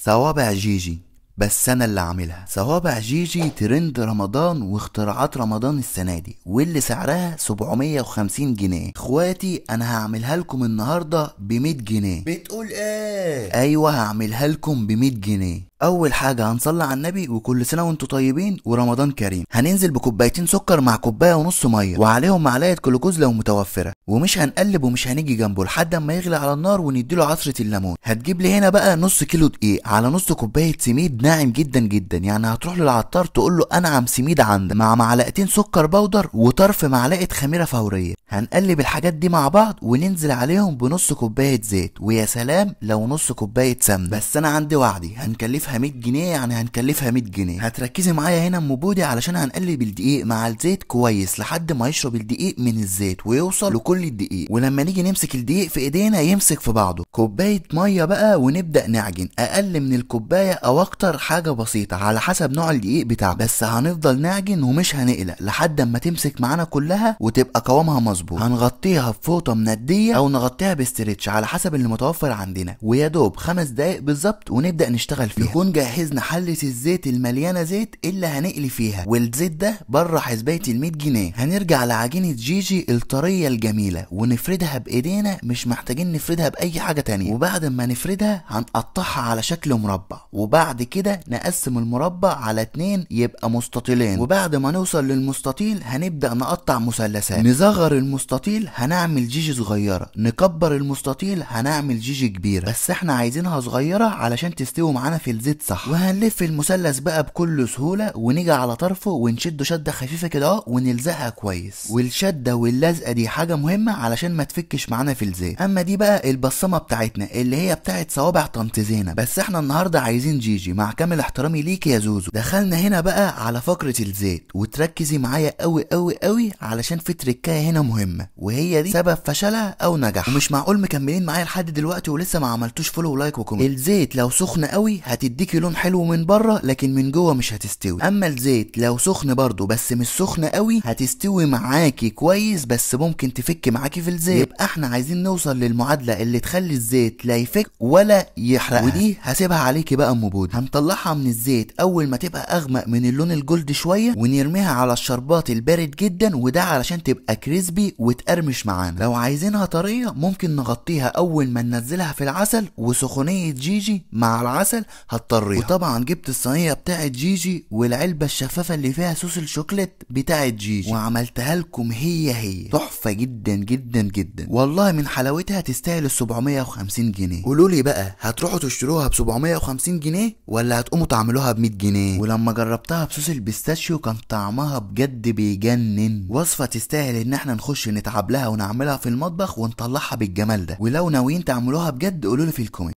صوابع جيجي بس انا اللي عاملها صوابع جيجي ترند رمضان واختراعات رمضان السنه دي واللي سعرها 750 جنيه اخواتي انا هعملها لكم النهارده ب 100 جنيه بتقول ايه ايوه هعملها لكم ب 100 جنيه اول حاجه هنصلي على النبي وكل سنه وانتوا طيبين ورمضان كريم هننزل بكوبايتين سكر مع كوبايه ونص ميه وعليهم معلقه كلوكوز لو متوفره ومش هنقلب ومش هنيجي جنبه لحد اما يغلي على النار ونديله عصره الليمون هتجيب لي هنا بقى نص كيلو دقيق على نص كوبايه سميد ناعم جدا جدا يعني هتروح للعطار تقول له انعم سميد عندك مع معلقتين سكر بودر وطرف معلقه خميره فوريه هنقلب الحاجات دي مع بعض وننزل عليهم بنص كوبايه زيت ويا سلام لو نص كوبايه سمنه بس انا عندي وعدي هنكلفها 100 جنيه يعني هنكلفها 100 جنيه هتركزي معايا هنا ام بودي علشان هنقلب الدقيق مع الزيت كويس لحد ما يشرب الدقيق من الزيت ويوصل لكل الدقيق ولما نيجي نمسك الدقيق في ايدينا يمسك في بعضه كوبايه ميه بقى ونبدا نعجن اقل من الكوبايه او اكتر حاجة بسيطة على حسب نوع الدقيق بتاعك بس هنفضل نعجن ومش هنقلق لحد اما تمسك معانا كلها وتبقى قوامها مظبوط هنغطيها بفوطة مندية او نغطيها باسترتش على حسب اللي متوفر عندنا ويا دوب خمس دقايق بالظبط ونبدأ نشتغل فيها نكون جهزنا حلة الزيت المليانة زيت اللي هنقلي فيها والزيت ده بره حسباية ال 100 جنيه هنرجع لعجينة جيجي الطرية الجميلة ونفردها بايدينا مش محتاجين نفردها باي حاجة تانية وبعد ما نفردها هنقطعها على شكل مربع وبعد كده كده نقسم المربع على اتنين يبقى مستطيلين وبعد ما نوصل للمستطيل هنبدأ نقطع مثلثات نصغر المستطيل هنعمل جيجي صغيرة نكبر المستطيل هنعمل جيجي كبيرة بس احنا عايزينها صغيرة علشان تستوي معانا في الزيت صح وهنلف المثلث بقى بكل سهولة ونيجي على طرفه ونشده شدة خفيفة كده اه ونلزقها كويس والشدة واللزقة دي حاجة مهمة علشان ما تفكش معانا في الزيت اما دي بقى البصمة بتاعتنا اللي هي بتاعت صوابع طنط زينب بس احنا النهاردة عايزين جيجي مع مع كامل احترامي ليكي يا زوزو دخلنا هنا بقى على فقره الزيت وتركزي معايا قوي قوي قوي علشان في تركايه هنا مهمه وهي دي سبب فشلها او نجاحها ومش معقول مكملين معايا لحد دلوقتي ولسه ما عملتوش فولو ولايك وكومنت الزيت لو سخن قوي هتديكي لون حلو من بره لكن من جوه مش هتستوي اما الزيت لو سخن برضه بس مش سخن قوي هتستوي معاكي كويس بس ممكن تفك معاكي في الزيت يبقى احنا عايزين نوصل للمعادله اللي تخلي الزيت لا يفك ولا يحرق ودي هسيبها عليكي بقى ام بود نطلعها من الزيت اول ما تبقى اغمق من اللون الجولد شويه ونرميها على الشربات البارد جدا وده علشان تبقى كريسبي وتقرمش معانا لو عايزينها طريه ممكن نغطيها اول ما ننزلها في العسل وسخونيه جيجي مع العسل هتطريها وطبعا جبت الصينيه بتاعه جيجي والعلبه الشفافه اللي فيها صوص الشوكليت بتاعه جيجي وعملتها لكم هي هي تحفه جدا جدا جدا والله من حلاوتها تستاهل ال 750 جنيه قولوا لي بقى هتروحوا تشتروها ب 750 جنيه ولا اللي هتقوموا تعملوها ب 100 جنيه ولما جربتها بصوص البيستاشيو كان طعمها بجد بيجنن وصفه تستاهل ان احنا نخش نتعب لها ونعملها في المطبخ ونطلعها بالجمال ده ولو ناويين تعملوها بجد قولولي في الكومنت